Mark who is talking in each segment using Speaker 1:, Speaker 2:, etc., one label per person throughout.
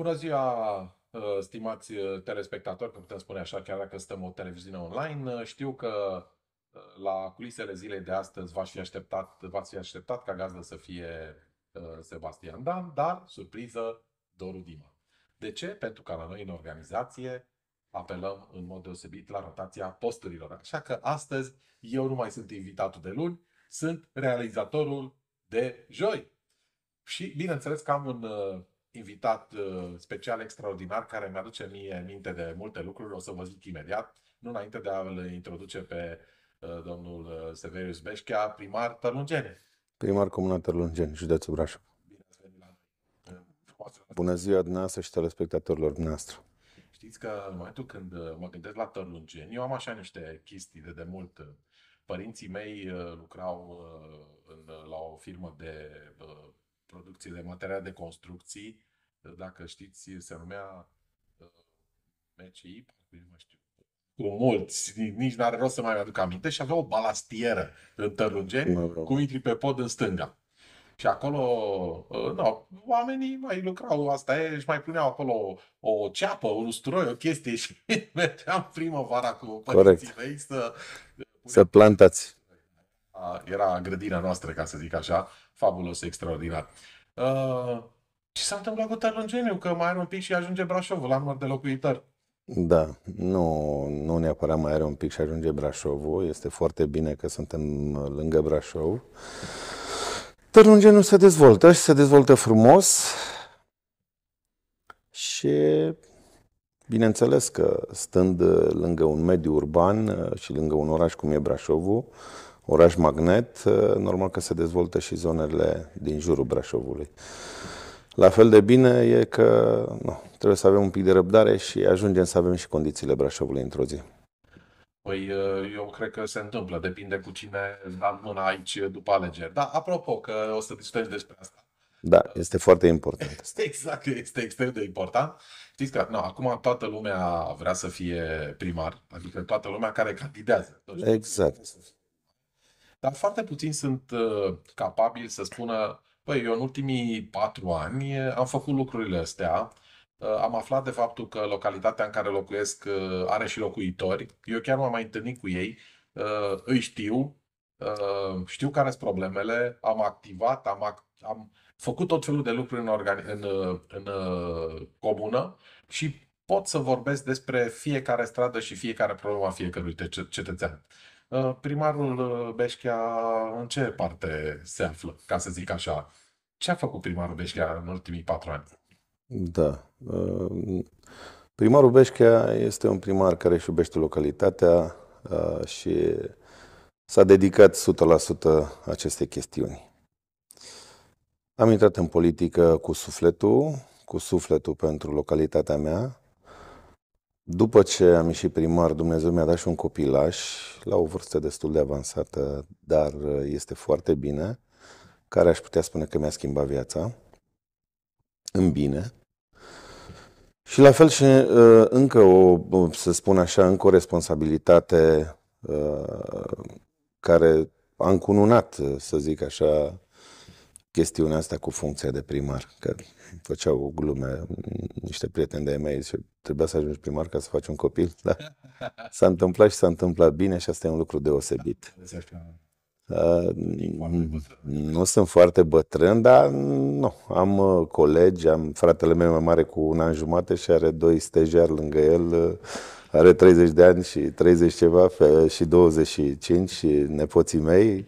Speaker 1: Bună ziua, uh, stimați uh, telespectatori, că putem spune așa chiar dacă suntem o televiziune online. Uh, știu că la culisele zilei de astăzi v-ați fi așteptat, v-ați fi așteptat ca gazdă să fie Sebastian Dan, dar, surpriză, Doru Dima. De ce? Pentru că la noi în organizație apelăm în mod deosebit la rotația posturilor. Așa că astăzi eu nu mai sunt invitatul de luni, sunt realizatorul de joi. Și bineînțeles că am un invitat uh, special extraordinar care mi-aduce mie minte de multe lucruri, o să vă zic imediat, nu înainte de a-l introduce pe uh, domnul uh, Severius Beșchea, primar Tărlungene.
Speaker 2: Primar Comuna Tărlungene, județul Brașov. Bine ați venit la Bună ziua dumneavoastră și telespectatorilor dumneavoastră.
Speaker 1: Știți că în momentul când mă gândesc la Tărlungeni, eu am așa niște chestii de demult. Părinții mei lucrau la o firmă de producție de materiale de construcții, dacă știți, se numea uh, MCI, parcă nu mai știu, cu mulți, nici n-are rost să mai aduc aminte, și avea o balastieră în Tărlugeni, cu intri pe pod în stânga. Și acolo, uh, no, oamenii mai lucrau, asta e, Și mai puneau acolo o ceapă, un usturoi, o chestie și mergeam primăvara cu părinții mei să...
Speaker 2: Să plantați.
Speaker 1: Era grădina noastră, ca să zic așa, fabulos, extraordinar. Uh, ce s-a întâmplat cu Tărlângeniu? Că mai are un pic și ajunge Brașovul la număr de locuitori.
Speaker 2: Da, nu, nu neapărat mai are un pic și ajunge Brașovul. Este foarte bine că suntem lângă Brașov. Tărlângeniu se dezvoltă și se dezvoltă frumos și bineînțeles că stând lângă un mediu urban și lângă un oraș cum e Brașovul, oraș magnet, ă, normal că se dezvoltă și zonele din jurul Brașovului. La fel de bine e că nu, trebuie să avem un pic de răbdare și ajungem să avem și condițiile Brașovului într-o zi.
Speaker 1: Păi ă, eu cred că se întâmplă, depinde cu cine da mâna aici după alegeri. Dar apropo că o să discutăm despre asta.
Speaker 2: Da, este foarte important.
Speaker 1: Este exact, este extrem de important. Știți că nu, acum toată lumea vrea să fie primar, adică toată lumea care candidează.
Speaker 2: Exact. Să fie
Speaker 1: dar foarte puțini sunt uh, capabili să spună, păi eu în ultimii patru ani uh, am făcut lucrurile astea, uh, am aflat de faptul că localitatea în care locuiesc are și locuitori, eu chiar m-am mai întâlnit cu ei, îi știu, știu care sunt problemele, am activat, am, act- am făcut tot felul de lucruri în, organi- în, în comună și pot să vorbesc despre fiecare stradă și fiecare problemă a fiecărui cetățean. Uh, primarul uh, Beșchea în ce parte se află, ca să zic așa? Ce a făcut primarul Beșchea în ultimii patru ani?
Speaker 2: Da. Uh, primarul Beșchea este un primar care își iubește localitatea și s-a dedicat 100% acestei chestiuni. Am intrat în politică cu sufletul, cu sufletul pentru localitatea mea, după ce am ieșit primar, Dumnezeu mi-a dat și un copilaș, la o vârstă destul de avansată, dar uh, este foarte bine, care aș putea spune că mi-a schimbat viața în bine. Și la fel și uh, încă o, să spun așa, încă o responsabilitate uh, care a încununat, să zic așa, chestiunea asta cu funcția de primar, că făceau o glume niște prieteni de-ai mei și trebuia să ajungi primar ca să faci un copil, da s-a întâmplat și s-a întâmplat bine și asta e un lucru deosebit. Uh, nu sunt foarte bătrân, dar nu. Am uh, colegi, am fratele meu mai mare cu un an jumate și are doi stejari lângă el. Uh, are 30 de ani și 30 ceva și 25 și nepoții mei.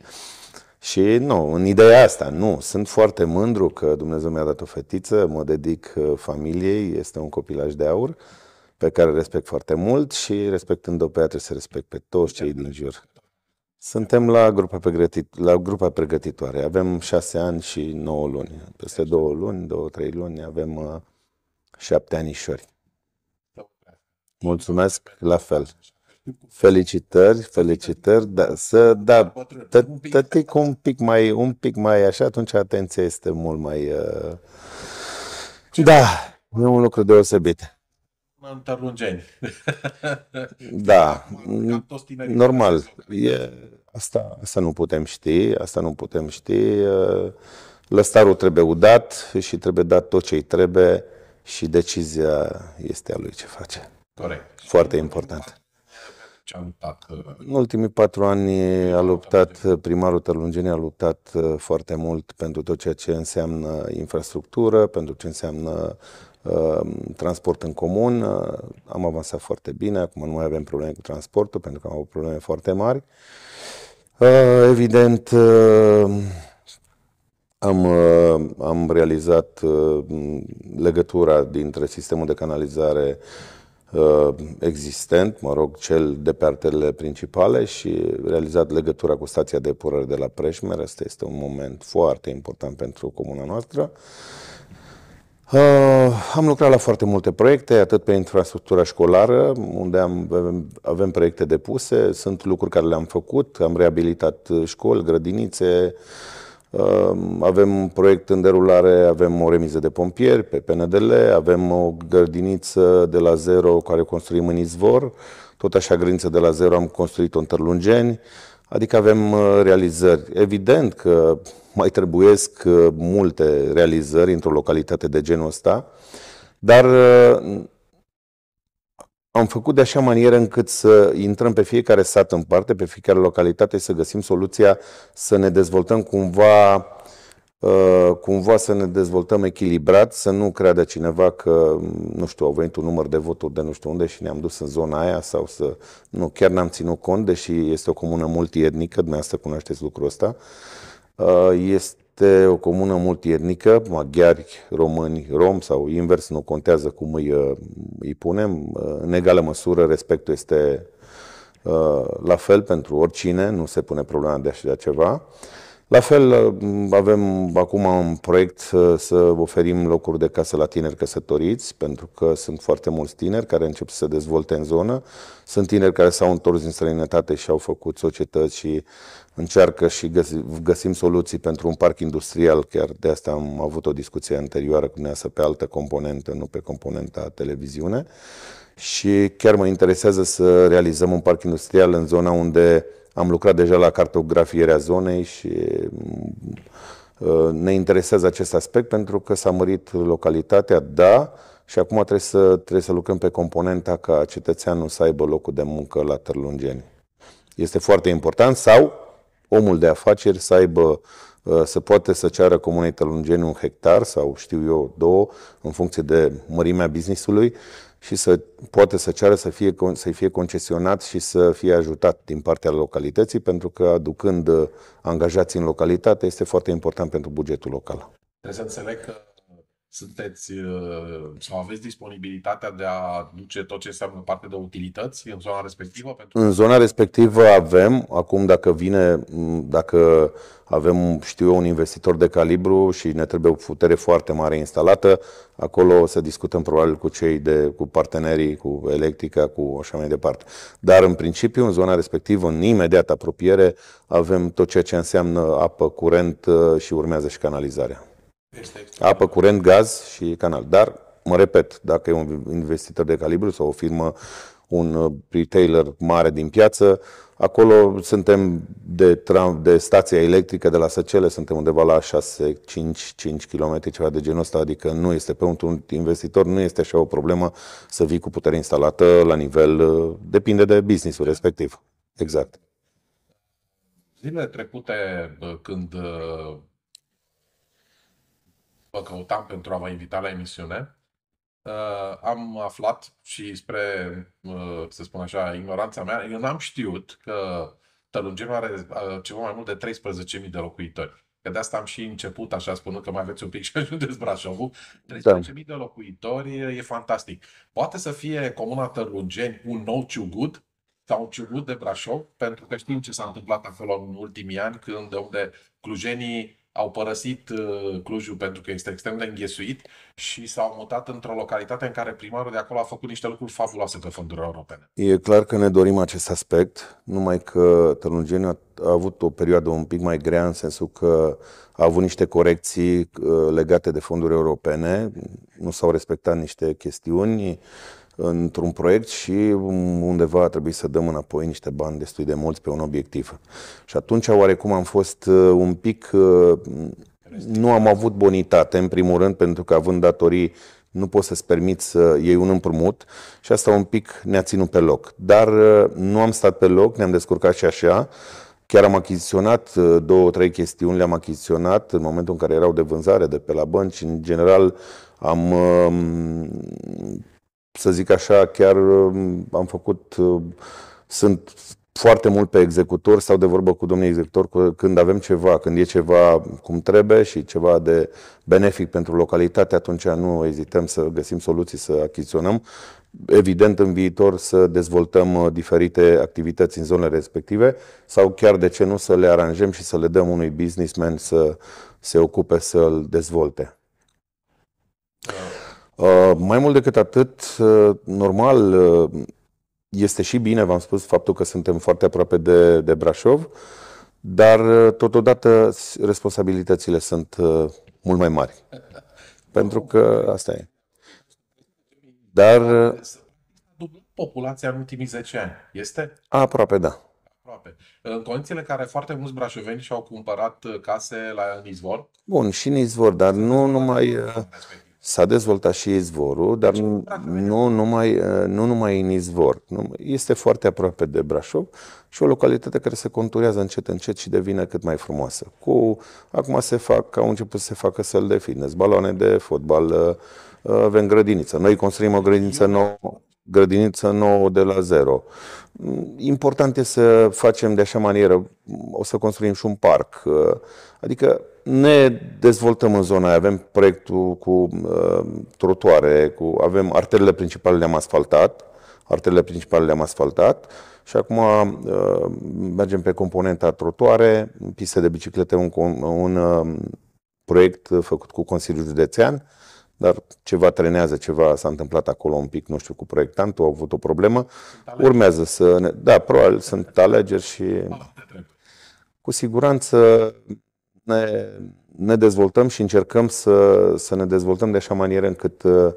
Speaker 2: Și nu, în ideea asta, nu. Sunt foarte mândru că Dumnezeu mi-a dat o fetiță, mă dedic uh, familiei, este un copilaj de aur pe care respect foarte mult și respectând-o pe ea trebuie să respect pe toți cei din jur. Suntem la grupa, pregătit, la grupa pregătitoare. Avem șase ani și nouă luni. Peste două luni, două, trei luni avem uh, șapte anișori. Mulțumesc, la fel. Felicitări, felicitări, da, să da, tătic un pic mai, un pic mai așa, atunci atenția este mult mai... Uh, da, e un lucru deosebit.
Speaker 1: M-am tarlungeni. Da, mm, normal.
Speaker 2: E, asta, asta nu putem ști, asta nu putem ști. Uh, lăstarul trebuie udat și trebuie dat tot ce-i trebuie și decizia este a lui ce face. Corect. Foarte important ce a luptat? Uh, în ultimii patru ani a luptat, uh, primarul Tălungeni a luptat uh, foarte mult pentru tot ceea ce înseamnă infrastructură, pentru ce înseamnă um, transport în comun. Am avansat foarte bine, acum nu mai avem probleme cu transportul, pentru că am avut probleme foarte mari. evident, am, am realizat legătura dintre sistemul de canalizare uh, Uh, existent, mă rog, cel de pe arterele principale și realizat legătura cu stația de epurări de la Preșmer. Asta este un moment foarte important pentru comuna noastră. Uh, am lucrat la foarte multe proiecte, atât pe infrastructura școlară, unde am, avem proiecte depuse, sunt lucruri care le-am făcut, am reabilitat școli, grădinițe, avem un proiect în derulare, avem o remiză de pompieri pe PNDL, avem o grădiniță de la zero care o construim în izvor, tot așa grădiniță de la zero am construit-o în Tărlungeni, adică avem uh, realizări. Evident că mai trebuiesc uh, multe realizări într-o localitate de genul ăsta, dar uh, am făcut de așa manieră încât să intrăm pe fiecare sat în parte, pe fiecare localitate, să găsim soluția să ne dezvoltăm cumva, uh, cumva să ne dezvoltăm echilibrat, să nu creadă cineva că, nu știu, au venit un număr de voturi de nu știu unde și ne-am dus în zona aia sau să... Nu, chiar n-am ținut cont, deși este o comună multietnică, dumneavoastră cunoașteți lucrul ăsta. Uh, este este o comună multietnică, maghiari, români, rom sau invers, nu contează cum îi, uh, îi punem. Uh, în egală măsură, respectul este uh, la fel pentru oricine, nu se pune problema de așa ceva. La fel, avem acum un proiect să, oferim locuri de casă la tineri căsătoriți, pentru că sunt foarte mulți tineri care încep să se dezvolte în zonă. Sunt tineri care s-au întors din străinătate și au făcut societăți și încearcă și găsim soluții pentru un parc industrial. Chiar de asta am avut o discuție anterioară cu neasă pe altă componentă, nu pe componenta televiziune. Și chiar mă interesează să realizăm un parc industrial în zona unde am lucrat deja la cartografierea zonei și uh, ne interesează acest aspect pentru că s-a mărit localitatea, da, și acum trebuie să, trebuie să lucrăm pe componenta ca cetățeanul să aibă locul de muncă la Târlungeni. Este foarte important sau omul de afaceri să aibă uh, să poate să ceară comunei Târlungeni un hectar sau știu eu două în funcție de mărimea businessului și să poată să ceară să fie, să fie concesionat și să fie ajutat din partea localității, pentru că aducând uh, angajați în localitate este foarte important pentru bugetul local.
Speaker 1: Trebuie să înțeleg că sunteți uh, sau aveți disponibilitatea de a duce tot ce înseamnă parte de utilități în zona respectivă? Pentru
Speaker 2: în zona respectivă avem, acum dacă vine, dacă avem, știu eu, un investitor de calibru și ne trebuie o putere foarte mare instalată, acolo să discutăm probabil cu cei de, cu partenerii, cu electrica, cu așa mai departe. Dar în principiu, în zona respectivă, în imediat apropiere, avem tot ceea ce înseamnă apă, curent uh, și urmează și canalizarea. Apă, curent, gaz și canal. Dar, mă repet, dacă e un investitor de calibru sau o firmă, un uh, retailer mare din piață, acolo suntem de, tram, de stația electrică de la Săcele, suntem undeva la 6-5 km, ceva de genul ăsta, adică nu este, pentru un investitor nu este așa o problemă să vii cu putere instalată la nivel, uh, depinde de businessul respectiv. Exact.
Speaker 1: Zilele trecute, când uh, vă căutam pentru a vă invita la emisiune. Uh, am aflat și spre, uh, să spun așa, ignoranța mea, eu n-am știut că Tălungeniu are uh, ceva mai mult de 13.000 de locuitori. Că de asta am și început, așa spunând că mai aveți un pic și ajungeți Brașovul. 13.000 da. de locuitori e fantastic. Poate să fie comuna Tărlugeni un nou ciugut sau un Ciugud de Brașov, pentru că știm ce s-a întâmplat acolo în ultimii ani, când de unde clujenii au părăsit uh, Clujul pentru că este extrem de înghesuit și s-au mutat într-o localitate în care primarul de acolo a făcut niște lucruri fabuloase pe fonduri europene.
Speaker 2: E clar că ne dorim acest aspect, numai că Tălungeniu a, avut o perioadă un pic mai grea în sensul că a avut niște corecții uh, legate de fonduri europene, nu s-au respectat niște chestiuni, într-un proiect și undeva a trebuit să dăm înapoi niște bani destul de mulți pe un obiectiv. Și atunci oarecum am fost uh, un pic... Uh, nu am avut bonitate, în primul rând, pentru că având datorii nu poți să-ți permiți să iei un împrumut și asta un pic ne-a ținut pe loc. Dar uh, nu am stat pe loc, ne-am descurcat și așa. Chiar am achiziționat două, trei chestiuni, le-am achiziționat în momentul în care erau de vânzare de pe la bănci. În general am um, să zic așa, chiar um, am făcut, um, sunt foarte mult pe executor sau de vorbă cu domnul executor când avem ceva, când e ceva cum trebuie și ceva de benefic pentru localitate, atunci nu ezităm să găsim soluții, să achiziționăm. Evident, în viitor să dezvoltăm uh, diferite activități în zonele respective sau chiar de ce nu să le aranjăm și să le dăm unui businessman să se ocupe să-l dezvolte. Da. Uh, mai mult decât atât, uh, normal, uh, este și bine, v-am spus, faptul că suntem foarte aproape de, de Brașov, dar totodată responsabilitățile sunt mult mai mari. Pentru că asta e. Dar...
Speaker 1: Populația în ultimii 10 ani este?
Speaker 2: Aproape, da.
Speaker 1: Aproape. În condițiile în care foarte mulți brașoveni și-au cumpărat case la Nizvor.
Speaker 2: Bun, și Nizvor, dar nu numai... S-a dezvoltat și izvorul, dar deci, nu, nu, numai, uh, nu numai în izvor. Este foarte aproape de Brașov și o localitate care se conturează încet, încet și devine cât mai frumoasă. Cu, acum se fac, au început să se facă săl de fitness, baloane de fotbal, uh, uh, avem grădiniță. Noi construim o deci, grădiniță nouă grădiniță nouă de la zero. Important este să facem de așa manieră, o să construim și un parc. Uh, adică ne dezvoltăm în zona avem proiectul cu uh, trotuare, cu, avem arterele principale le-am asfaltat, arterele principale le-am asfaltat și acum uh, mergem pe componenta trotuare, piste de biciclete, un, un uh, proiect făcut cu Consiliul Județean, uh, dar ceva trenează, ceva s-a întâmplat acolo un pic, nu știu, cu proiectantul, au avut o problemă. Urmează să ne... Da, probabil sunt alegeri și... Ah, cu siguranță ne, ne dezvoltăm și încercăm să, să ne dezvoltăm de așa manieră încât uh,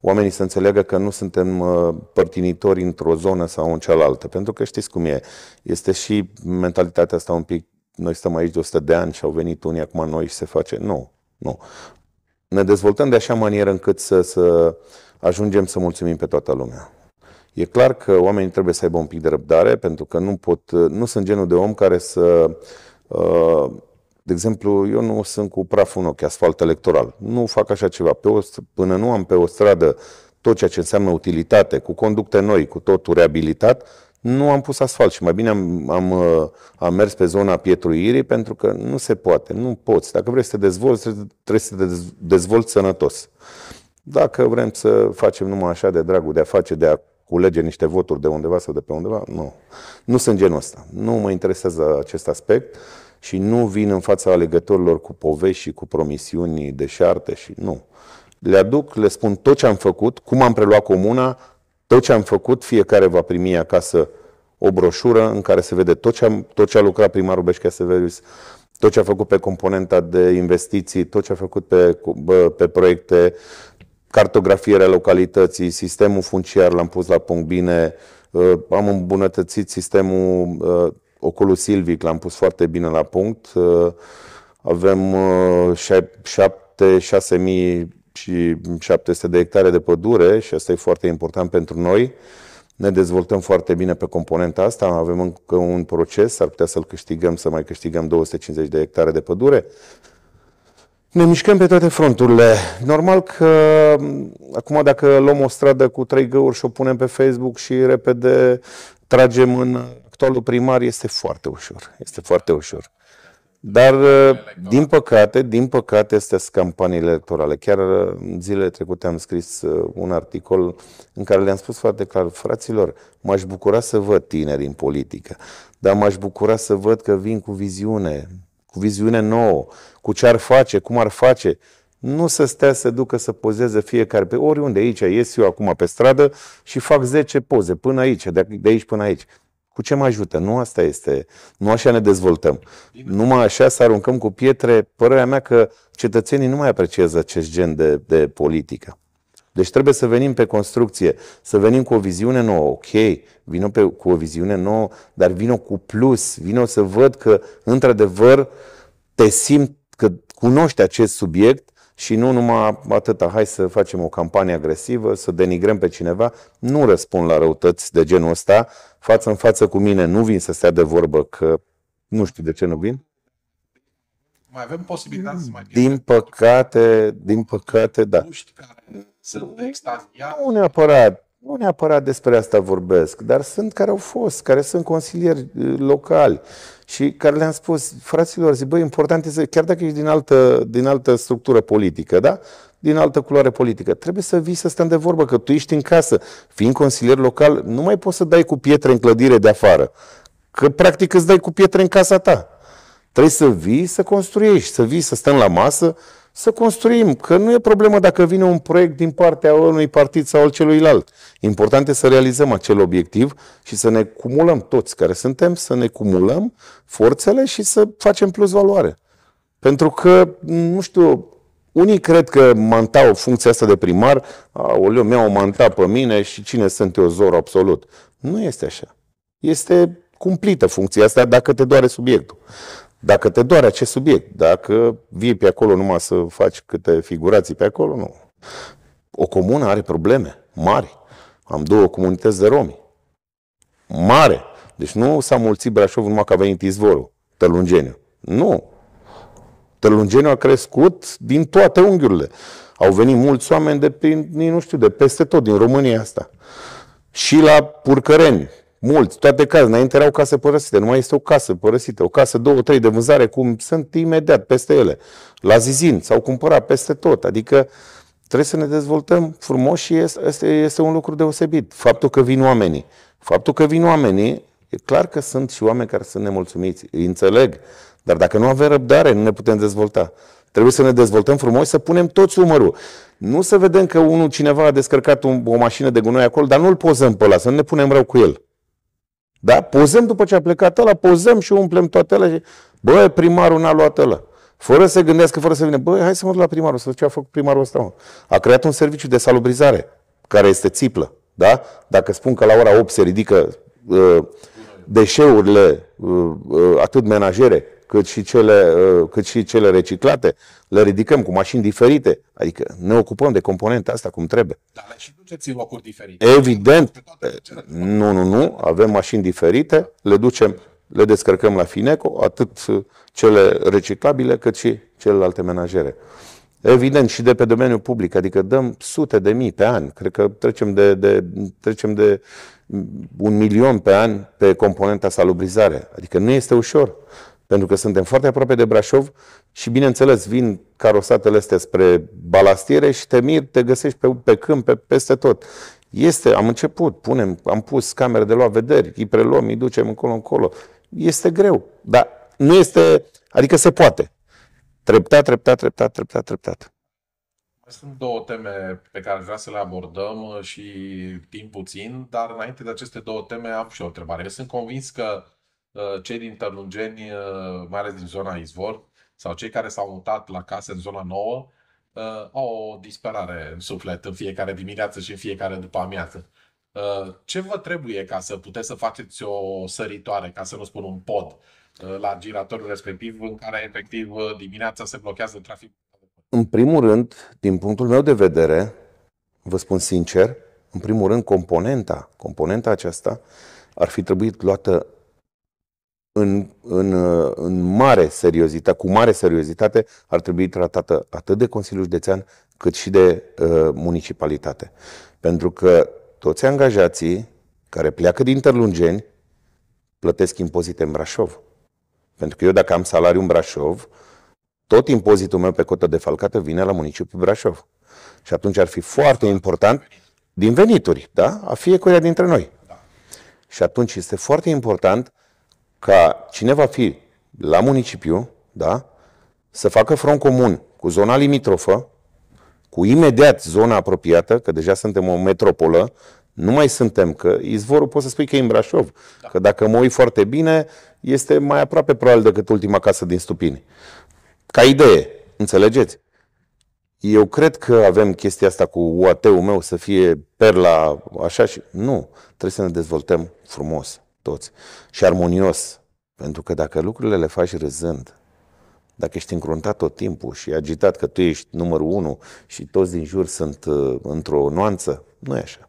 Speaker 2: oamenii să înțeleagă că nu suntem uh, părtinitori într-o zonă sau în cealaltă. Pentru că știți cum e. Este și mentalitatea asta un pic, noi stăm aici de 100 de ani și au venit unii acum noi și se face. Nu, nu ne dezvoltăm de așa manieră încât să, să ajungem să mulțumim pe toată lumea. E clar că oamenii trebuie să aibă un pic de răbdare, pentru că nu pot, nu sunt genul de om care să uh, de exemplu, eu nu sunt cu praful în ochi, asfalt electoral. Nu fac așa ceva. Pe o, până nu am pe o stradă tot ceea ce înseamnă utilitate, cu conducte noi, cu totul reabilitat, nu am pus asfalt și mai bine am, am, uh, am mers pe zona pietruirii pentru că nu se poate, nu poți. Dacă vrei să te dezvolți, trebuie să te dezvolți sănătos. Dacă vrem să facem numai așa de dragul de a face, de a culege niște voturi de undeva sau de pe undeva, nu. Nu sunt genul ăsta. Nu mă interesează acest aspect și nu vin în fața alegătorilor cu povești și cu promisiuni de șarte și nu. Le aduc, le spun tot ce am făcut, cum am preluat comuna, tot ce am făcut, fiecare va primi acasă o broșură în care se vede tot ce a, tot ce a lucrat primarul Beșchea Severius, tot ce a făcut pe componenta de investiții, tot ce a făcut pe, pe proiecte, cartografierea localității, sistemul funciar l-am pus la punct bine, ă, am îmbunătățit sistemul ă, Ocolul Silvic, l-am pus foarte bine la punct. Ă, avem 7, de hectare de pădure și asta e foarte important pentru noi. Ne dezvoltăm foarte bine pe componenta asta, avem încă un proces, ar putea să-l câștigăm, să mai câștigăm 250 de hectare de pădure. Ne mișcăm pe toate fronturile. Normal că mm, acum dacă luăm o stradă cu trei găuri și o punem pe Facebook și repede tragem în actualul primar, este foarte ușor. Este foarte ușor. Dar, uh, din păcate, din păcate, este campaniile electorale. Chiar uh, zilele trecute am scris uh, un articol în care le-am spus foarte clar, fraților, m-aș bucura să văd tineri în politică, dar m-aș bucura să văd că vin cu viziune, cu viziune nouă, cu ce ar face, cum ar face. Nu să stea să ducă să pozeze fiecare pe oriunde aici, ies eu acum pe stradă și fac 10 poze până aici, de aici până aici. Cu ce mă ajută? Nu asta este. Nu așa ne dezvoltăm. Numai așa să aruncăm cu pietre. Părerea mea că cetățenii nu mai apreciază acest gen de, de politică. Deci trebuie să venim pe construcție, să venim cu o viziune nouă. Ok, vină pe, cu o viziune nouă, dar vină cu plus. Vină să văd că, într-adevăr, te simt că cunoști acest subiect și nu numai atâta, hai să facem o campanie agresivă, să denigrăm pe cineva. Nu răspund la răutăți de genul ăsta, față în față cu mine nu vin să stea de vorbă că nu știu de ce nu vin.
Speaker 1: Mai avem posibilitatea să mai
Speaker 2: Din păcate, din păcate, da. Nu știu care sunt
Speaker 1: extaziați.
Speaker 2: Nu neapărat. Nu neapărat despre asta vorbesc, dar sunt care au fost, care sunt consilieri uh, locali și care le-am spus, fraților, zic, băi, important este, chiar dacă ești din altă, din altă structură politică, da? din altă culoare politică. Trebuie să vii să stăm de vorbă, că tu ești în casă. Fiind consilier local, nu mai poți să dai cu pietre în clădire de afară. Că practic îți dai cu pietre în casa ta. Trebuie să vii să construiești, să vii să stăm la masă, să construim. Că nu e problemă dacă vine un proiect din partea unui partid sau al celuilalt. Important este să realizăm acel obiectiv și să ne cumulăm toți care suntem, să ne cumulăm forțele și să facem plus valoare. Pentru că, nu știu, unii cred că manta o funcție asta de primar, aoleu, mi-a o manta pe mine și cine sunt eu zor absolut. Nu este așa. Este cumplită funcția asta dacă te doare subiectul. Dacă te doare acest subiect, dacă vii pe acolo numai să faci câte figurații pe acolo, nu. O comună are probleme mari. Am două comunități de romi. Mare. Deci nu s-a mulțit Brașov numai că a venit izvorul, Tălungeniu. Nu. Tălungeniu a crescut din toate unghiurile. Au venit mulți oameni de prin, nu știu, de peste tot, din România asta. Și la Purcăreni, mulți, toate case. Înainte erau case părăsite, nu mai este o casă părăsită, o casă, două, trei de vânzare, cum sunt imediat peste ele. La Zizin s-au cumpărat peste tot, adică trebuie să ne dezvoltăm frumos și este, este un lucru deosebit. Faptul că vin oamenii. Faptul că vin oamenii, e clar că sunt și oameni care sunt nemulțumiți, îi înțeleg, dar dacă nu avem răbdare, nu ne putem dezvolta. Trebuie să ne dezvoltăm frumos, să punem toți umărul. Nu să vedem că unul cineva a descărcat un, o mașină de gunoi acolo, dar nu-l pozăm pe ăla, să nu ne punem rău cu el. Da? Pozăm după ce a plecat ăla, pozăm și umplem toate alea. Și... Bă, primarul n-a luat ăla. Fără să gândească, fără să vină, bă, hai să mă duc la primarul, să văd ce a făcut primarul ăsta. Mă. A creat un serviciu de salubrizare, care este țiplă. Da? Dacă spun că la ora 8 se ridică uh, deșeurile, uh, uh, atât menajere, cât și, cele, ă, cât și cele reciclate, le ridicăm cu mașini diferite. Adică ne ocupăm de componenta asta cum trebuie. Da, dar le
Speaker 1: și duceți în locuri
Speaker 2: diferite. Evident. Nu, nu, nu. Avem mașini diferite, le ducem, le descărcăm la Fineco, atât cele reciclabile cât și celelalte menajere. Evident, și de pe domeniul public, adică dăm sute de mii pe an, cred că trecem de, de, trecem de un milion pe an pe componenta salubrizare. Adică nu este ușor pentru că suntem foarte aproape de Brașov și, bineînțeles, vin carosatele astea spre balastiere și te miri, te găsești pe, pe câmp, pe, peste tot. Este, am început, punem, am pus camere de luat vederi, îi preluăm, îi ducem încolo, încolo. Este greu, dar nu este, adică se poate. Treptat, treptat, treptat, treptat, treptat.
Speaker 1: sunt două teme pe care vreau să le abordăm uh, și timp puțin, dar înainte de aceste două teme am și o întrebare. Eu sunt convins că Uh, cei din Tălungeni, uh, mai ales din zona Izvor, sau cei care s-au mutat la casă în zona nouă, uh, au o disperare în suflet în fiecare dimineață și în fiecare după amiază. Ce vă trebuie ca să puteți să faceți o săritoare, ca să nu spun un pod, la giratorul respectiv, în care efectiv dimineața se blochează trafic?
Speaker 2: În primul rând, din punctul meu de vedere, vă spun sincer, în primul rând, componenta, componenta aceasta ar fi trebuit luată în, în, uh, în mare seriozitate, cu mare seriozitate, ar trebui tratată atât de Consiliul Județean cât și de uh, municipalitate. Pentru că toți angajații care pleacă din Tărlungeni plătesc impozite în Brașov. Pentru că eu dacă am salariu în Brașov, tot impozitul meu pe cotă defalcată vine la municipiul Brașov. Și atunci ar fi foarte important din venituri, da? A fiecăruia dintre noi. Da. Și atunci este foarte important ca cine va fi la municipiu, da, să facă front comun cu zona limitrofă, cu imediat zona apropiată, că deja suntem o metropolă, nu mai suntem, că izvorul poți să spui că e în Brașov, da. că dacă mă uit foarte bine, este mai aproape probabil decât ultima casă din Stupini. Ca idee, înțelegeți? Eu cred că avem chestia asta cu UAT-ul meu să fie perla așa și... Nu, trebuie să ne dezvoltăm frumos toți. Și armonios, pentru că dacă lucrurile le faci râzând, dacă ești încruntat tot timpul și agitat că tu ești numărul unu și toți din jur sunt uh, într-o nuanță, nu e așa.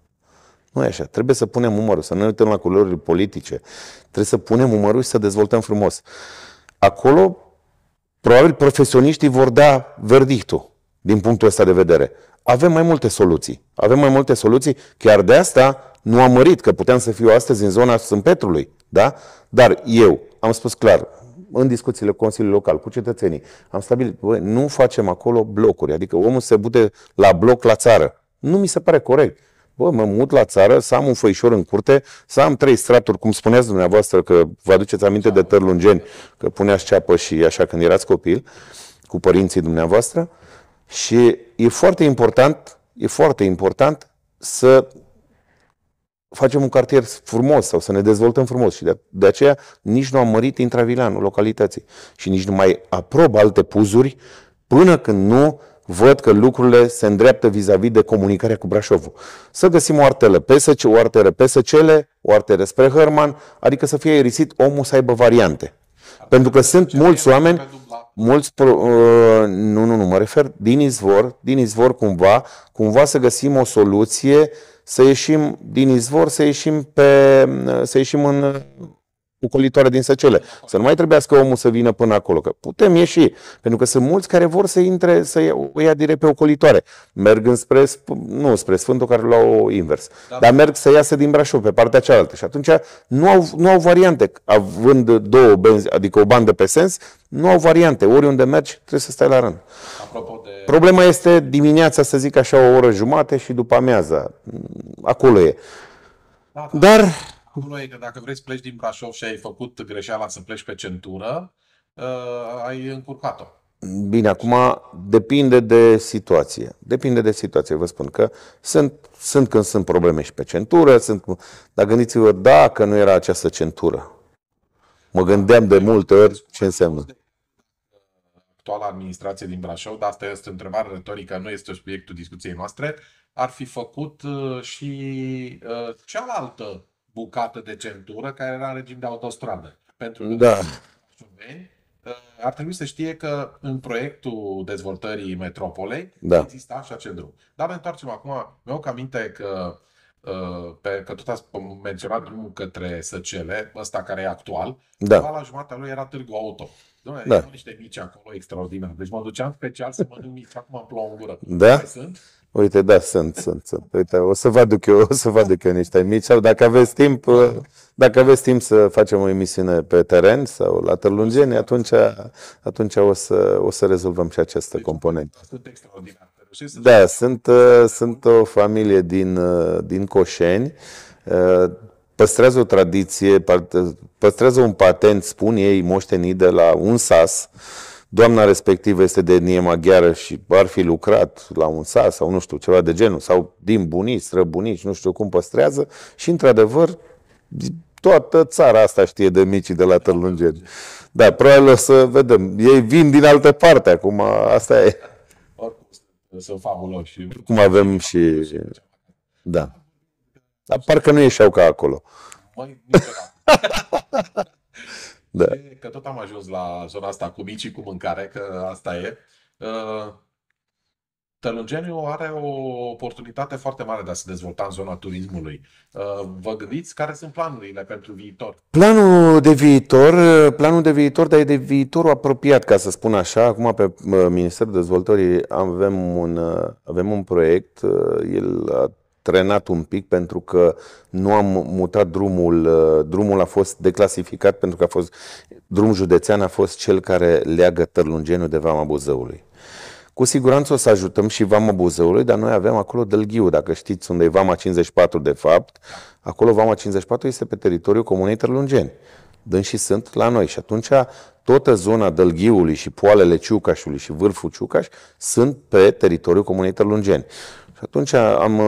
Speaker 2: Nu e așa. Trebuie să punem umărul, să nu ne uităm la culorile politice. Trebuie să punem umărul și să dezvoltăm frumos. Acolo, probabil, profesioniștii vor da verdictul din punctul ăsta de vedere. Avem mai multe soluții. Avem mai multe soluții. Chiar de asta nu am mărit, că puteam să fiu astăzi în zona Sunt Petrului, da? Dar eu am spus clar, în discuțiile cu Consiliul Local, cu cetățenii, am stabilit, bă, nu facem acolo blocuri, adică omul se bute la bloc la țară. Nu mi se pare corect. Bă, mă mut la țară, să am un făișor în curte, să am trei straturi, cum spuneați dumneavoastră, că vă aduceți aminte de tărlungeni, că puneați ceapă și așa când erați copil, cu părinții dumneavoastră. Și e foarte important, e foarte important să facem un cartier frumos sau să ne dezvoltăm frumos și de, de aceea nici nu am mărit intravilanul localității și nici nu mai aprob alte puzuri până când nu văd că lucrurile se îndreaptă vis-a-vis de comunicarea cu Brașovul. Să găsim o artelă PSC, o arteră PSCL, o artelă spre Herman, adică să fie erisit omul să aibă variante. Pentru că sunt mulți oameni, mulți, uh, nu, nu, nu, mă refer din izvor, din izvor cumva, cumva să găsim o soluție uh, să ieșim din izvor, să ieșim, pe, să ieșim în ucolitoare din săcele. Să nu mai trebuiască omul să vină până acolo, că putem ieși, pentru că sunt mulți care vor să intre, să o ia direct pe ucolitoare. Merg înspre, nu, spre Sfântul care l-au invers, da. dar merg să iasă din Brașov, pe partea cealaltă. Și atunci nu au, nu au variante, având două benzi, adică o bandă pe sens, nu au variante. Oriunde mergi, trebuie să stai la rând. Apropo de... Problema este dimineața, să zic așa, o oră jumate și după amiaza. Mm, acolo e. Da, da. Dar...
Speaker 1: Acolo e că dacă vrei să pleci din Brașov și ai făcut greșeala să pleci pe centură, uh, ai încurcat-o.
Speaker 2: Bine, acum depinde de situație. Depinde de situație, vă spun că sunt, sunt când sunt probleme și pe centură, sunt, dar gândiți-vă dacă nu era această centură. Mă gândeam de multe ori ce înseamnă
Speaker 1: actuala administrație din Brașov, dar asta este o întrebare retorică, nu este subiectul discuției noastre, ar fi făcut uh, și uh, cealaltă bucată de centură care era în regim de autostradă. Pentru da. Brașoveni, uh, ar trebui să știe că în proiectul dezvoltării metropolei da. exista așa acel drum. Dar ne întoarcem acum, mi-au aminte că pe, că tot ați menționat drumul către Săcele, ăsta care e actual, da. la jumătatea lui era Târgu Auto. Doamne, da. sunt niște mici acolo extraordinar. Deci mă duceam special să mănânc mici. Acum în plouă în gură. Da? sunt?
Speaker 2: Uite, da, sunt, sunt, sunt. Uite, o să vă aduc eu, o să vă aduc eu niște mici. Sau dacă aveți timp, da. dacă aveți timp să facem o emisiune pe teren sau la Tălungeni, da. atunci, atunci o, să, o să rezolvăm și această deci, componentă. Da, sunt
Speaker 1: extraordinar. Da,
Speaker 2: sunt, uh, sunt o familie din, uh, din Coșeni uh, păstrează o tradiție, păstrează un patent, spun ei, moștenit de la un sas. Doamna respectivă este de etnie maghiară și ar fi lucrat la un sas sau nu știu, ceva de genul, sau din bunici, străbunici, nu știu cum păstrează și, într-adevăr, toată țara asta știe de micii de la Târlungeni. Da, probabil o să vedem. Ei vin din altă parte acum, asta e.
Speaker 1: Oricum, sunt fabuloși.
Speaker 2: Cum avem și... Da. Dar parcă nu ieșeau ca acolo. Băi, da.
Speaker 1: Că tot am ajuns la zona asta cu micii, cu mâncare, că asta e. Ă, Tălângeniu are o oportunitate foarte mare de a se dezvolta în zona turismului. Ă, vă gândiți care sunt planurile pentru viitor?
Speaker 2: Planul de viitor, planul de viitor, dar e de viitorul apropiat, ca să spun așa. Acum pe ă, Ministerul Dezvoltării avem un, avem un proiect, el a trenat un pic pentru că nu am mutat drumul. Uh, drumul a fost declasificat pentru că a fost drum județean a fost cel care leagă Târlungeniu de Vama Buzăului. Cu siguranță o să ajutăm și Vama Buzăului, dar noi avem acolo Dălghiu, dacă știți unde e Vama 54 de fapt. Acolo Vama 54 este pe teritoriul Comunei Târlungeni. Dânsii sunt la noi și atunci toată zona Dălghiului și poalele Ciucașului și vârful Ciucaș sunt pe teritoriul Comunei tărlungeni. Și atunci am,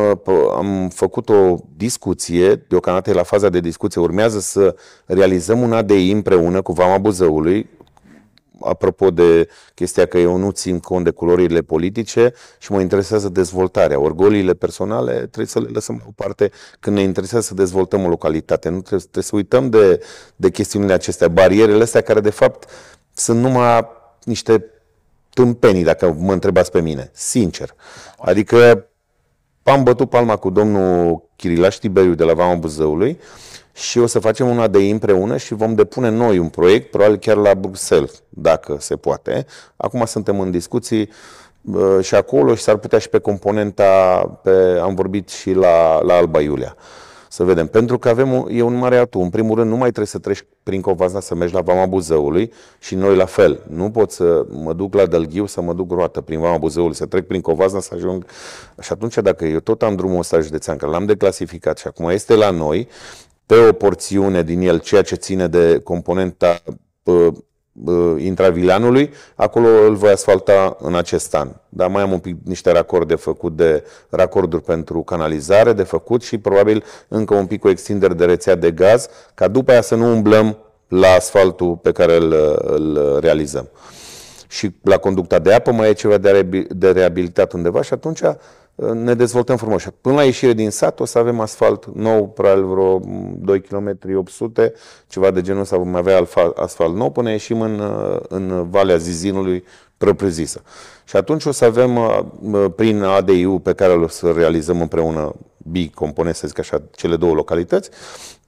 Speaker 2: am făcut o discuție, deocamdată la faza de discuție, urmează să realizăm un ADI împreună cu Vama Buzăului, apropo de chestia că eu nu țin cont de culorile politice și mă interesează dezvoltarea. Orgoliile personale trebuie să le lăsăm la parte când ne interesează să dezvoltăm o localitate. Nu trebuie, trebuie să uităm de, de chestiunile acestea, barierele astea care de fapt sunt numai niște tâmpenii, dacă mă întrebați pe mine, sincer. Adică am bătut palma cu domnul Chirilaș Tiberiu de la Vama Buzăului și o să facem una de împreună și vom depune noi un proiect, probabil chiar la Bruxelles, dacă se poate. Acum suntem în discuții uh, și acolo și s-ar putea și pe componenta, pe, am vorbit și la, la Alba Iulia. Să vedem. Pentru că avem un, e un mare atu. În primul rând, nu mai trebuie să treci prin Covazna să mergi la Vama Buzăului și noi la fel. Nu pot să mă duc la Dălghiu, să mă duc roată prin Vama Buzăului, să trec prin Covazna să ajung. Și atunci, dacă eu tot am drumul ăsta județean, că l-am declasificat și acum este la noi, pe o porțiune din el, ceea ce ține de componenta Uh, intravilanului, acolo îl voi asfalta în acest an. Dar mai am un pic niște racord de făcut de racorduri pentru canalizare de făcut și probabil încă un pic cu extindere de rețea de gaz, ca după aia să nu umblăm la asfaltul pe care îl, uh, îl realizăm. Și la conducta de apă mai e ceva de, reabilitat undeva și atunci ne dezvoltăm frumos. Până la ieșire din sat o să avem asfalt nou, probabil vreo 2 km 800, ceva de genul să vom avea asfalt nou până ieșim în, uh, în Valea Zizinului propriu-zisă. Și atunci o să avem, uh, uh, prin ADIU pe care o să realizăm împreună componese, să zic așa, cele două localități,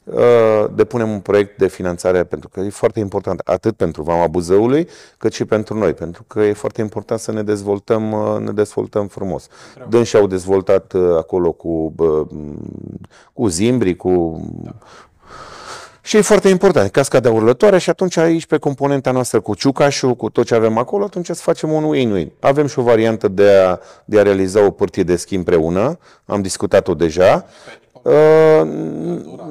Speaker 2: Uh, depunem un proiect de finanțare pentru că e foarte important atât pentru Vama Buzăului cât și pentru noi, pentru că e foarte important să ne dezvoltăm, uh, ne dezvoltăm frumos. Dâns și au dezvoltat uh, acolo cu, cu zimbri, cu da. Și e foarte important, cascada urlătoare și atunci aici pe componenta noastră cu ciucașul, cu tot ce avem acolo, atunci să facem un win-win. Avem și o variantă de a, de a realiza o pârtie de schimb împreună, am discutat-o deja. Păi, Uh,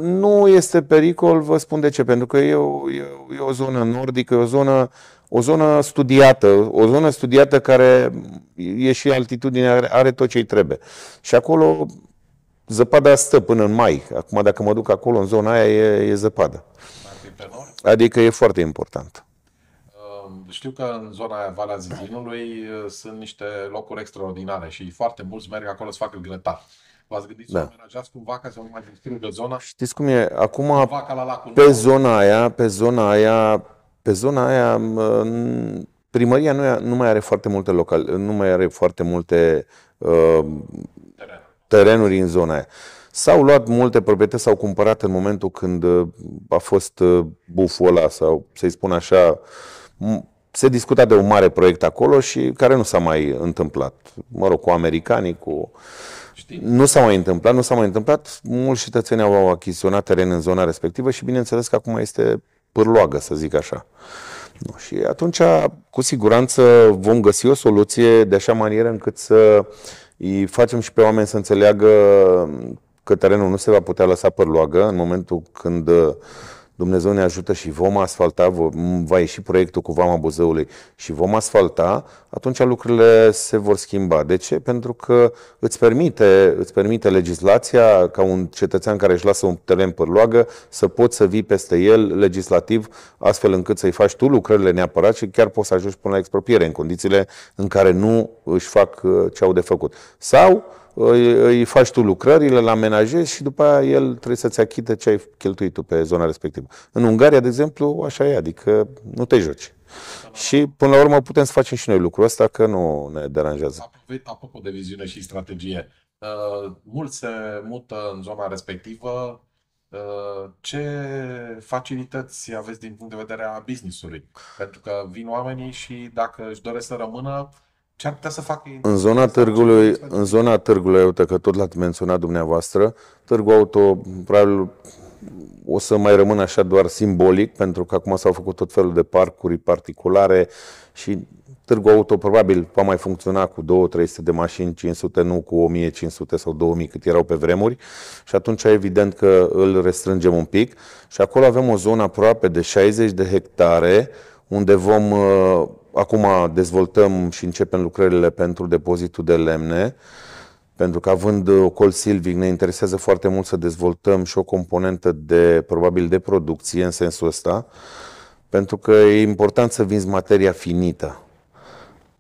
Speaker 2: nu este pericol, vă spun de ce, pentru că e o, e, e o zonă nordică, e o zonă, o zonă studiată, o zonă studiată care e și altitudinea, are, are tot ce îi trebuie. Și acolo zăpada stă până în mai. Acum dacă mă duc acolo, în zona aia, e, e zăpadă. Adică e foarte important.
Speaker 1: Uh, știu că în zona aia, Valea Zidinului, uh, sunt niște locuri extraordinare și foarte mulți merg acolo să facă grătar. V-ați gândit da. să amenajați cumva ca să nu mai distrugă zona? Știți cum e? Acum, Vaca la lacul pe nou. zona
Speaker 2: aia, pe zona aia, pe zona aia, primăria nu, nu mai are foarte multe locali, nu mai are foarte multe uh, terenuri. terenuri în zona aia. S-au luat multe proprietăți, s-au cumpărat în momentul când uh, a fost uh, buful ăla sau să-i spun așa, se discuta de un mare proiect acolo și care nu s-a mai întâmplat. Mă rog, cu americanii, cu uh, Știi? Nu s-a mai întâmplat, nu s-a mai întâmplat. Mulți cetățeni au achiziționat teren în zona respectivă și bineînțeles că acum este pârloagă, să zic așa. Nu, și atunci, cu siguranță, vom găsi o soluție de așa manieră încât să îi facem și pe oameni să înțeleagă că terenul nu se va putea lăsa pârloagă în momentul când Dumnezeu ne ajută și vom asfalta, va ieși proiectul cu Vama Buzăului și vom asfalta, atunci lucrurile se vor schimba. De ce? Pentru că îți permite, îți permite legislația ca un cetățean care își lasă un teren pârloagă să poți să vii peste el legislativ, astfel încât să-i faci tu lucrările neapărat și chiar poți să ajungi până la expropiere în condițiile în care nu își fac uh, ce au de făcut. Sau îi, faci tu lucrările, îl amenajezi și după aia el trebuie să-ți achită ce ai cheltuit tu pe zona respectivă. În Ungaria, de exemplu, așa e, adică nu te joci. Și până la urmă putem să facem și noi lucrul ăsta, că nu ne deranjează.
Speaker 1: Apropo de viziune și strategie, uh, mulți se mută în zona respectivă. Uh, ce facilități aveți din punct de vedere a businessului? Pentru că vin oamenii și dacă își doresc să rămână, ce ar putea să facă ei?
Speaker 2: În zona târgului, în zona târgului, uite că tot l-ați menționat dumneavoastră, târgul auto, probabil o să mai rămână așa doar simbolic, pentru că acum s-au făcut tot felul de parcuri particulare și târgul auto probabil va mai funcționa cu 2-300 de mașini, 500, nu cu 1500 sau 2000 cât erau pe vremuri și atunci evident că îl restrângem un pic și acolo avem o zonă aproape de 60 de hectare unde vom uh, acum dezvoltăm și începem lucrările pentru depozitul de lemne, pentru că având ocol silvic ne interesează foarte mult să dezvoltăm și o componentă de, probabil, de producție în sensul ăsta, pentru că e important să vinzi materia finită.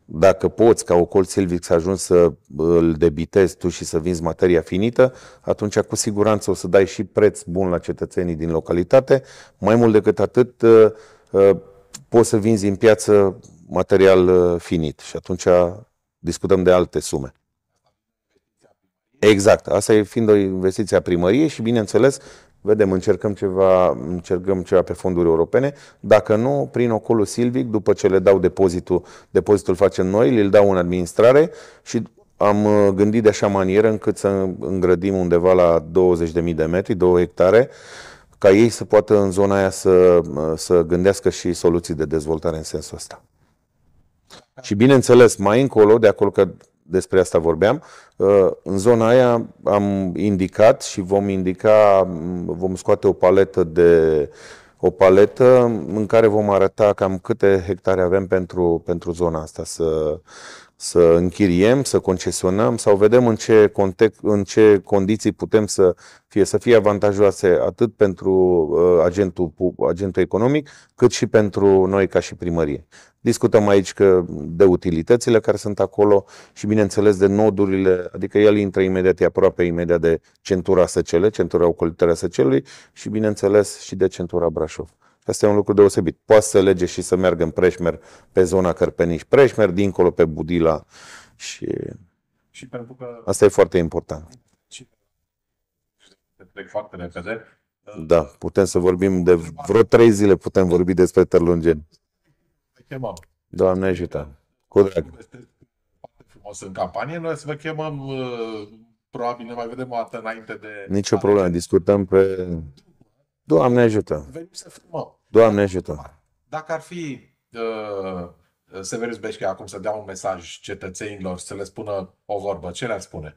Speaker 2: Dacă poți, ca ocol silvic, să ajungi să uh, îl debitezi tu și să vinzi materia finită, atunci cu siguranță o să dai și preț bun la cetățenii din localitate. Mai mult decât atât, uh, uh, poți să vinzi în piață material uh, finit și atunci discutăm de alte sume. Exact, asta e fiind o investiție a primăriei și bineînțeles vedem, încercăm ceva, încercăm ceva pe fonduri europene, dacă nu, prin ocolul silvic, după ce le dau depozitul, depozitul facem noi, îl dau în administrare și am uh, gândit de așa manieră încât să îngrădim undeva la 20.000 de metri, 2 hectare, ca ei să poată în zona aia să, uh, să gândească și soluții de dezvoltare în sensul ăsta. Și bineînțeles, mai încolo, de acolo că despre asta vorbeam, uh, în zona aia am indicat și vom indica, mm, vom scoate o paletă de o paletă în care vom arăta cam câte hectare avem pentru, pentru zona asta să, să închiriem, să concesionăm sau vedem în ce, context, în ce condiții putem să fie, să fie avantajoase atât pentru uh, agentul, agentul economic, cât și pentru noi ca și primărie. Discutăm aici că de utilitățile care sunt acolo și, bineînțeles, de nodurile, adică el intră imediat, e aproape imediat de centura Săcele, centura ocolitării Săcelui și, bineînțeles, și de centura Brașov. Asta e un lucru deosebit. Poate să lege și să meargă în Preșmer, pe zona Cărpeniș-Preșmer, dincolo pe Budila și... și pentru că Asta e foarte important. Și...
Speaker 1: Trec foarte repede.
Speaker 2: Da, putem să vorbim de vreo trei zile putem vorbi despre Tărlungeni. Doamne ajută! Cu drag! Foarte
Speaker 1: frumos în campanie. Noi să vă chemăm, uh, probabil ne mai vedem o dată înainte de...
Speaker 2: Nicio problemă, discutăm pe Doamne ajută! Venim
Speaker 1: să filmăm.
Speaker 2: Doamne ajută!
Speaker 1: Dacă ar fi uh, Severus Beșchea acum să dea un mesaj cetățenilor, să le spună o vorbă, ce le-ar spune?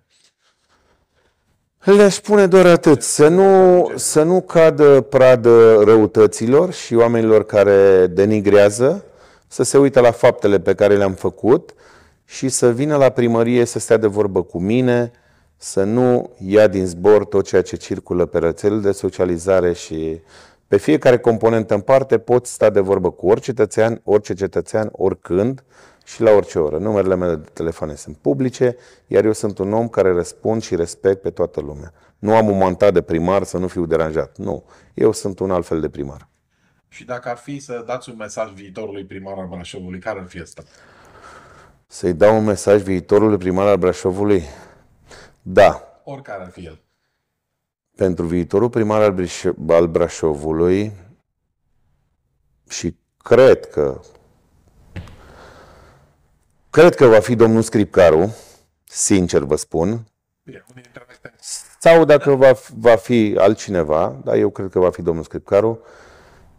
Speaker 2: Le spune doar atât, să nu, să nu cadă pradă răutăților și oamenilor care denigrează, să se uite la faptele pe care le-am făcut și să vină la primărie să stea de vorbă cu mine, să nu ia din zbor tot ceea ce circulă pe rețelele de socializare și pe fiecare componentă în parte poți sta de vorbă cu orice cetățean, orice cetățean, oricând și la orice oră. Numerele mele de telefoane sunt publice, iar eu sunt un om care răspund și respect pe toată lumea. Nu am un mandat de primar să nu fiu deranjat. Nu. Eu sunt un alt fel de primar.
Speaker 1: Și dacă ar fi să dați un mesaj viitorului primar al Brașovului, care ar fi asta
Speaker 2: Să-i dau un mesaj viitorului primar al Brașovului? Da.
Speaker 1: Oricare ar fi el.
Speaker 2: Pentru viitorul primar al, Briș- al Brașovului și cred că cred că va fi domnul Scripcaru, sincer vă spun. sau dacă va, va fi altcineva, dar eu cred că va fi domnul Scripcaru,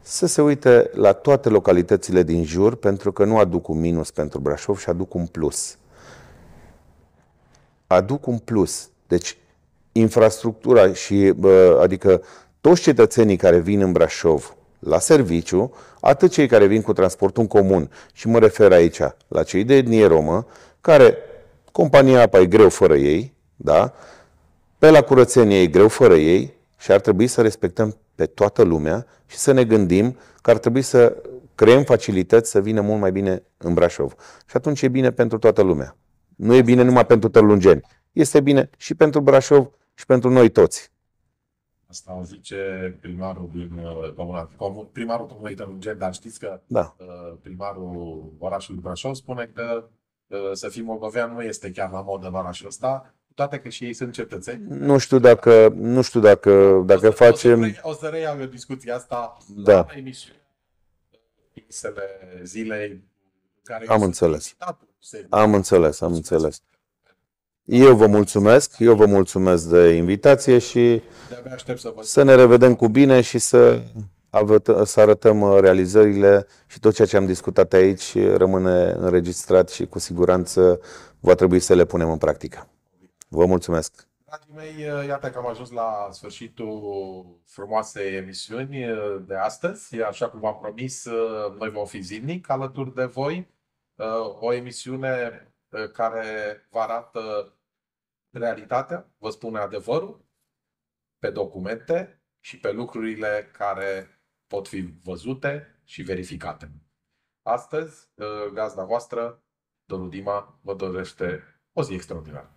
Speaker 2: să se uite la toate localitățile din jur, pentru că nu aduc un minus pentru Brașov și aduc un plus aduc un plus. Deci infrastructura și adică toți cetățenii care vin în Brașov la serviciu, atât cei care vin cu transportul în comun, și mă refer aici la cei de etnie romă, care compania apa e greu fără ei, da? pe la curățenie e greu fără ei și ar trebui să respectăm pe toată lumea și să ne gândim că ar trebui să creăm facilități să vină mult mai bine în Brașov. Și atunci e bine pentru toată lumea. Nu e bine numai pentru tălungeni. Este bine și pentru Brașov și pentru noi toți.
Speaker 1: Asta o zice primarul din uh, comuna. Primarul comunei Tălungeni, dar știți că da. Uh, primarul orașului Brașov spune că uh, să fii moldovean nu este chiar la modă în orașul ăsta, toate că și ei sunt cetățeni. Nu
Speaker 2: știu dacă, nu știu dacă, dacă o să, facem... O să, reiau,
Speaker 1: o să reiau eu discuția asta da. la emisiune zilei care Am înțeles. Invitatul
Speaker 2: am înțeles, am înțeles. Eu vă mulțumesc, eu vă mulțumesc de invitație și să, vă... să ne revedem cu bine și să, avăt, să arătăm uh, realizările și tot ceea ce am discutat aici rămâne înregistrat și cu siguranță va trebui să le punem în practică. Vă mulțumesc!
Speaker 1: Dragii mei, uh, iată că am ajuns la sfârșitul frumoasei emisiuni uh, de astăzi. Așa cum v-am promis, noi vom fi zilnic alături de voi o emisiune care vă arată realitatea, vă spune adevărul, pe documente și pe lucrurile care pot fi văzute și verificate. Astăzi, gazda voastră, domnul Dima, vă dorește o zi extraordinară.